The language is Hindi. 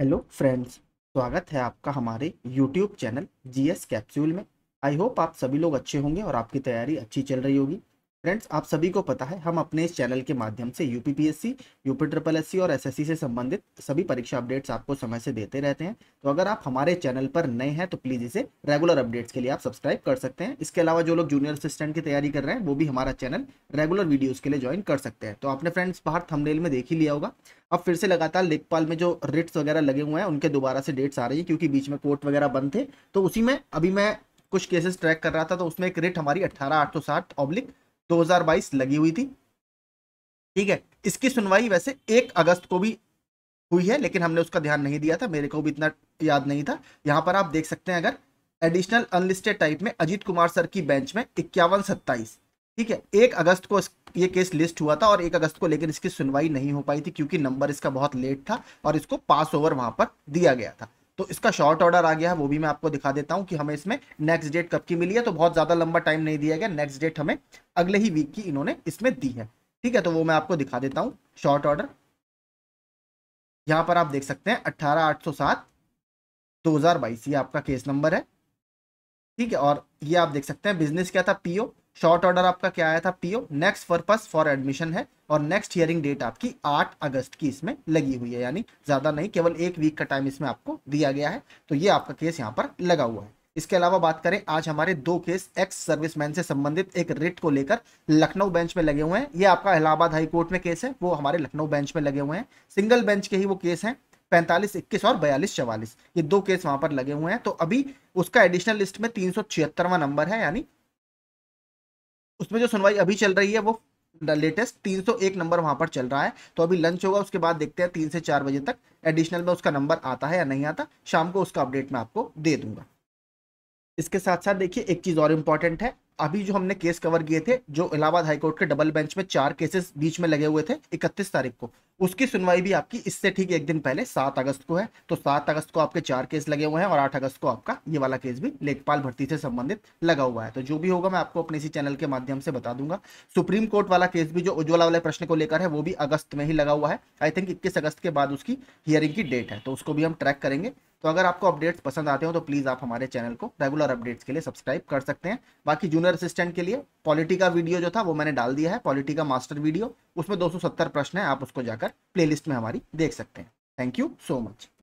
हेलो फ्रेंड्स स्वागत है आपका हमारे यूट्यूब चैनल जीएस कैप्सूल में आई होप आप सभी लोग अच्छे होंगे और आपकी तैयारी अच्छी चल रही होगी फ्रेंड्स आप सभी को पता है हम अपने इस चैनल के माध्यम से यूपीपीएससी यूपी ट्रिपल सी और एसएससी से संबंधित सभी परीक्षा अपडेट्स आपको समय से देते रहते हैं तो अगर आप हमारे चैनल पर नए हैं तो प्लीज़ इसे रेगुलर अपडेट्स के लिए आप सब्सक्राइब कर सकते हैं इसके अलावा जो लोग जूनियर असिस्टेंट की तैयारी कर रहे हैं वो भी हमारा चैनल रेगुलर वीडियोज़ के लिए ज्वाइन कर सकते हैं तो आपने फ्रेंड्स बाहर थमनेल में देख ही लिया होगा अब फिर से लगातार लेखपाल में जो रिट्स वगैरह लगे हुए हैं उनके दोबारा से डेट्स आ रही है क्योंकि बीच में कोर्ट वगैरह बंद थे तो उसी में अभी मैं कुछ केसेस ट्रैक कर रहा था तो उसमें एक रेट हमारी अट्ठारह आठ सौ साठ ऑब्लिक 2022 लगी हुई थी ठीक है इसकी सुनवाई वैसे एक अगस्त को भी हुई है लेकिन हमने उसका ध्यान नहीं दिया था मेरे को भी इतना याद नहीं था यहाँ पर आप देख सकते हैं अगर एडिशनल अनलिस्टेड टाइप में अजीत कुमार सर की बेंच में इक्यावन सत्ताईस ठीक है एक अगस्त को ये केस लिस्ट हुआ था और एक अगस्त को लेकिन इसकी सुनवाई नहीं हो पाई थी क्योंकि नंबर इसका बहुत लेट था और इसको पास ओवर वहां पर दिया गया था तो इसका शॉर्ट ऑर्डर आ गया है वो भी मैं आपको दिखा देता हूँ कि हमें इसमें नेक्स्ट डेट कब की मिली है तो बहुत ज़्यादा लंबा टाइम नहीं दिया गया नेक्स्ट डेट हमें अगले ही वीक की इन्होंने इसमें दी है ठीक है तो वो मैं आपको दिखा देता हूँ शॉर्ट ऑर्डर यहाँ पर आप देख सकते हैं अट्ठारह आठ सौ सात दो हज़ार बाईस ये आपका केस नंबर है ठीक है और ये आप देख सकते हैं बिजनेस क्या था पीओ शॉर्ट ऑर्डर आपका क्या आया था PO next purpose for admission है और नेक्स्ट हियरिंग डेट आपकी 8 अगस्त की इसमें लगी हुई है यानी ज़्यादा नहीं केवल एक वीक का टाइम इसमें आपको दिया गया है तो ये आपका केस यहाँ पर लगा हुआ है इसके अलावा बात करें आज हमारे दो केस एक्स सर्विसमैन से संबंधित एक रिट को लेकर लखनऊ बेंच में लगे हुए हैं ये आपका इलाहाबाद हाई कोर्ट में केस है वो हमारे लखनऊ बेंच में लगे हुए हैं सिंगल बेंच के ही वो केस हैं पैंतालीस इक्कीस और बयालीस चवालीस ये दो केस वहां पर लगे हुए हैं तो अभी उसका एडिशनल लिस्ट में तीन नंबर है यानी उसमें जो सुनवाई अभी चल रही है वो लेटेस्ट 301 नंबर वहां पर चल रहा है तो अभी लंच होगा उसके बाद देखते हैं तीन से चार बजे तक एडिशनल में उसका नंबर आता है या नहीं आता शाम को उसका अपडेट मैं आपको दे दूंगा इसके साथ साथ देखिए एक चीज़ और इम्पॉर्टेंट है अभी जो हमने केस कवर किए थे जो इलाहाबाद हाईकोर्ट के डबल बेंच में चार केसेस बीच में लगे हुए थे 31 तारीख को उसकी सुनवाई भी आपकी इससे ठीक एक दिन पहले सात अगस्त को है तो सात अगस्त को आपके चार केस लगे हुए हैं और आठ अगस्त को आपका ये वाला केस भी लेखपाल भर्ती से संबंधित लगा हुआ है तो जो भी होगा मैं आपको अपने इसी चैनल के माध्यम से बता दूंगा सुप्रीम कोर्ट वाला केस भी जो उज्ज्वला वाले प्रश्न को लेकर है वो भी अगस्त में ही लगा हुआ है आई थिंक इक्कीस अगस्त के बाद उसकी हियरिंग की डेट है तो उसको भी हम ट्रैक करेंगे तो अगर आपको अपडेट्स पसंद आते हो तो प्लीज़ आप हमारे चैनल को रेगुलर अपडेट्स के लिए सब्सक्राइब कर सकते हैं बाकी जूनियर असिस्टेंट के लिए पॉलिटी का वीडियो जो था वो मैंने डाल दिया है पॉलिटी का मास्टर वीडियो उसमें 270 प्रश्न है आप उसको जाकर प्लेलिस्ट में हमारी देख सकते हैं थैंक यू सो मच